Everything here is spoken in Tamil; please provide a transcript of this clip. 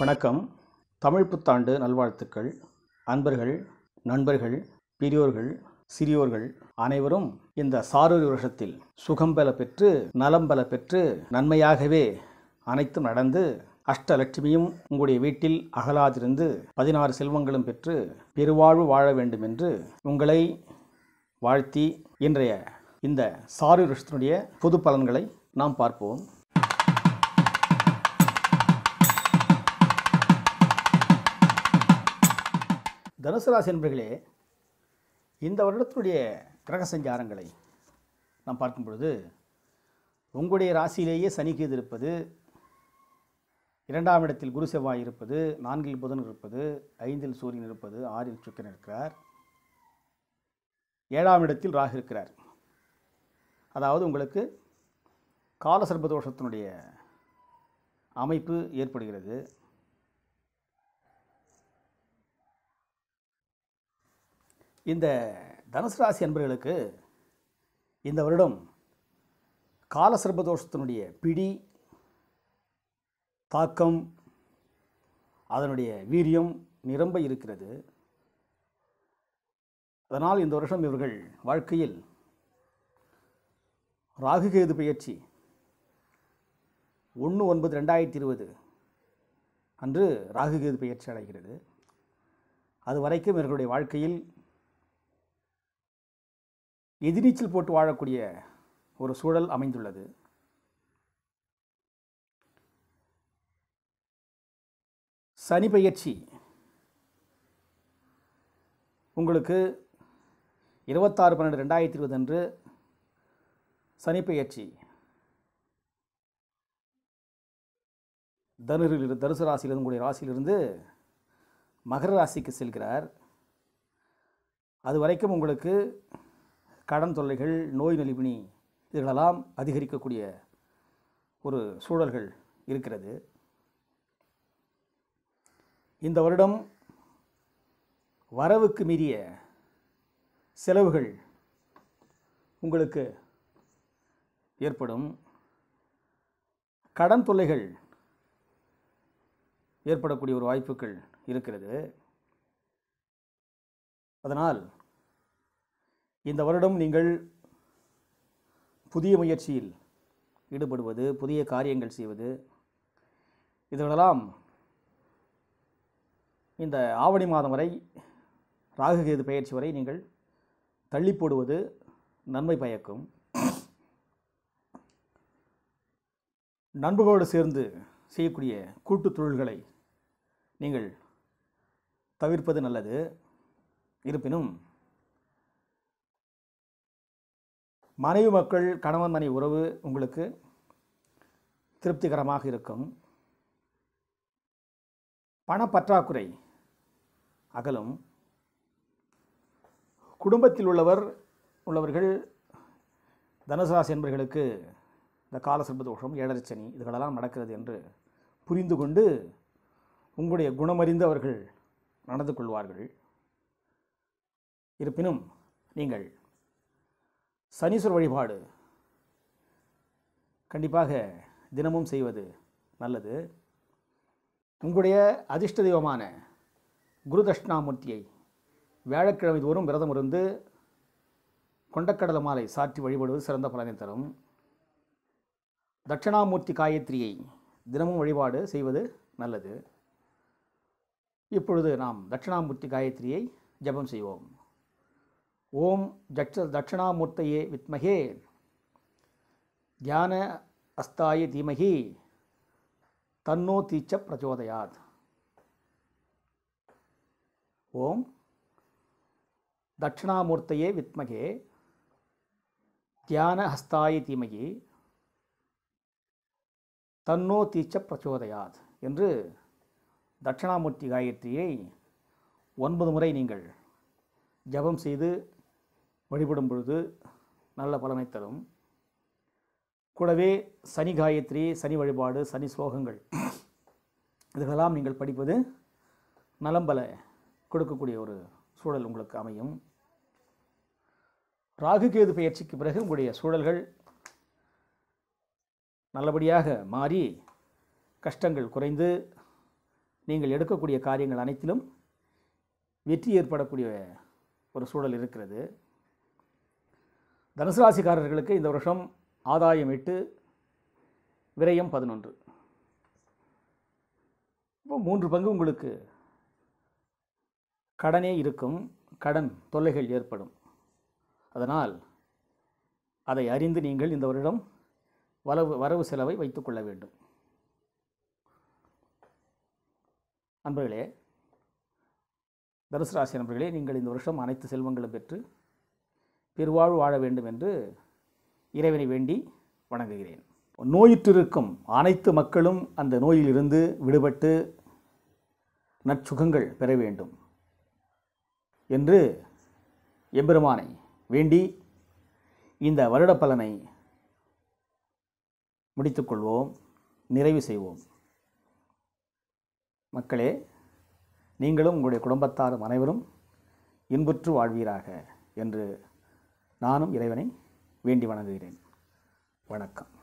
வணக்கம் தமிழ் புத்தாண்டு நல்வாழ்த்துக்கள் அன்பர்கள் நண்பர்கள் பெரியோர்கள் சிறியோர்கள் அனைவரும் இந்த சாரூரி வருஷத்தில் பல பெற்று பல பெற்று நன்மையாகவே அனைத்தும் நடந்து அஷ்டலட்சுமியும் உங்களுடைய வீட்டில் அகலாதிருந்து பதினாறு செல்வங்களும் பெற்று பெருவாழ்வு வாழ வேண்டும் என்று உங்களை வாழ்த்தி இன்றைய இந்த சாரூர் வருஷத்தினுடைய பொது பலன்களை நாம் பார்ப்போம் தனுசு ராசி என்பர்களே இந்த வருடத்தினுடைய கிரக சஞ்சாரங்களை நாம் பார்க்கும் பொழுது உங்களுடைய ராசியிலேயே சனி கீது இருப்பது இரண்டாம் இடத்தில் குரு செவ்வாய் இருப்பது நான்கில் புதன் இருப்பது ஐந்தில் சூரியன் இருப்பது ஆறில் சுக்கரன் இருக்கிறார் ஏழாம் இடத்தில் ராகு இருக்கிறார் அதாவது உங்களுக்கு கால சர்பதோஷத்தினுடைய அமைப்பு ஏற்படுகிறது இந்த தனுசு ராசி அன்பர்களுக்கு இந்த வருடம் காலசர்பதோஷத்தினுடைய பிடி தாக்கம் அதனுடைய வீரியம் நிரம்ப இருக்கிறது அதனால் இந்த வருஷம் இவர்கள் வாழ்க்கையில் ராகுகேது பயிற்சி ஒன்று ஒன்பது ரெண்டாயிரத்தி இருபது அன்று ராகுகேது பயிற்சி அடைகிறது அது வரைக்கும் இவர்களுடைய வாழ்க்கையில் எதிர்நீச்சல் போட்டு வாழக்கூடிய ஒரு சூழல் அமைந்துள்ளது சனி பயிற்சி உங்களுக்கு இருபத்தாறு பன்னெண்டு ரெண்டாயிரத்தி இருபது அன்று சனி பயிற்சி தனுரில் தனுசு ராசியிலிருந்து கூடிய ராசியிலிருந்து மகர ராசிக்கு செல்கிறார் அது வரைக்கும் உங்களுக்கு கடன் தொல்லைகள் நோய் நலிபினி இதுகளெல்லாம் அதிகரிக்கக்கூடிய ஒரு சூழல்கள் இருக்கிறது இந்த வருடம் வரவுக்கு மீறிய செலவுகள் உங்களுக்கு ஏற்படும் கடன் தொல்லைகள் ஏற்படக்கூடிய ஒரு வாய்ப்புகள் இருக்கிறது அதனால் இந்த வருடம் நீங்கள் புதிய முயற்சியில் ஈடுபடுவது புதிய காரியங்கள் செய்வது இதுகளெல்லாம் இந்த ஆவணி மாதம் வரை ராகுகேது பயிற்சி வரை நீங்கள் தள்ளி போடுவது நன்மை பயக்கும் நண்பர்களோடு சேர்ந்து செய்யக்கூடிய கூட்டு தொழில்களை நீங்கள் தவிர்ப்பது நல்லது இருப்பினும் மனைவி மக்கள் கணவன் மனைவி உறவு உங்களுக்கு திருப்திகரமாக இருக்கும் பணப்பற்றாக்குறை அகலும் குடும்பத்தில் உள்ளவர் உள்ளவர்கள் தனுசராசி என்பர்களுக்கு இந்த கால தோஷம் ஏழரச்சனி இதுகளெல்லாம் நடக்கிறது என்று புரிந்து கொண்டு உங்களுடைய குணமறிந்தவர்கள் நடந்து கொள்வார்கள் இருப்பினும் நீங்கள் சனீஸ்வர வழிபாடு கண்டிப்பாக தினமும் செய்வது நல்லது உங்களுடைய அதிர்ஷ்ட தெய்வமான குரு தட்சிணாமூர்த்தியை வியாழக்கிழமை தோறும் விரதம் இருந்து கொண்டக்கடல மாலை சாற்றி வழிபடுவது சிறந்த பலனை தரும் தட்சிணாமூர்த்தி காயத்ரியை தினமும் வழிபாடு செய்வது நல்லது இப்பொழுது நாம் தட்சிணாமூர்த்தி காயத்ரியை ஜபம் செய்வோம் ஓம் ஜட்ச தட்சிணாமூர்த்தையே வித்மகே தியான அஸ்தாய தீமகி தன்னோ தீச்ச பிரச்சோதயாத் ஓம் தட்சிணாமூர்த்தையே வித்மகே தியான ஹஸ்தாய தீமகி தன்னோ தீச்ச பிரச்சோதயாத் என்று தட்சிணாமூர்த்தி காயத்ரியை ஒன்பது முறை நீங்கள் ஜபம் செய்து வழிபடும் பொழுது நல்ல பலனை தரும் கூடவே சனி காயத்ரி சனி வழிபாடு சனி ஸ்லோகங்கள் இதுகளெல்லாம் நீங்கள் படிப்பது நலம்பல கொடுக்கக்கூடிய ஒரு சூழல் உங்களுக்கு அமையும் ராகுகேது பயிற்சிக்கு பிறகு உங்களுடைய சூழல்கள் நல்லபடியாக மாறி கஷ்டங்கள் குறைந்து நீங்கள் எடுக்கக்கூடிய காரியங்கள் அனைத்திலும் வெற்றி ஏற்படக்கூடிய ஒரு சூழல் இருக்கிறது தனுசு ராசிக்காரர்களுக்கு இந்த வருஷம் ஆதாயம் எட்டு விரயம் பதினொன்று இப்போ மூன்று பங்கு உங்களுக்கு கடனே இருக்கும் கடன் தொல்லைகள் ஏற்படும் அதனால் அதை அறிந்து நீங்கள் இந்த வருடம் வரவு வரவு செலவை வைத்துக்கொள்ள வேண்டும் நண்பர்களே தனுசு ராசி நண்பர்களே நீங்கள் இந்த வருஷம் அனைத்து செல்வங்களும் பெற்று பெருவாழ்வு வாழ வேண்டும் என்று இறைவனை வேண்டி வணங்குகிறேன் நோயிற்றிருக்கும் அனைத்து மக்களும் அந்த நோயிலிருந்து விடுபட்டு நற்சுகங்கள் பெற வேண்டும் என்று எம்பெருமானை வேண்டி இந்த வருட பலனை முடித்துக்கொள்வோம் நிறைவு செய்வோம் மக்களே நீங்களும் உங்களுடைய குடும்பத்தாரும் அனைவரும் இன்புற்று வாழ்வீராக என்று நானும் இறைவனை வேண்டி வணங்குகிறேன் வணக்கம்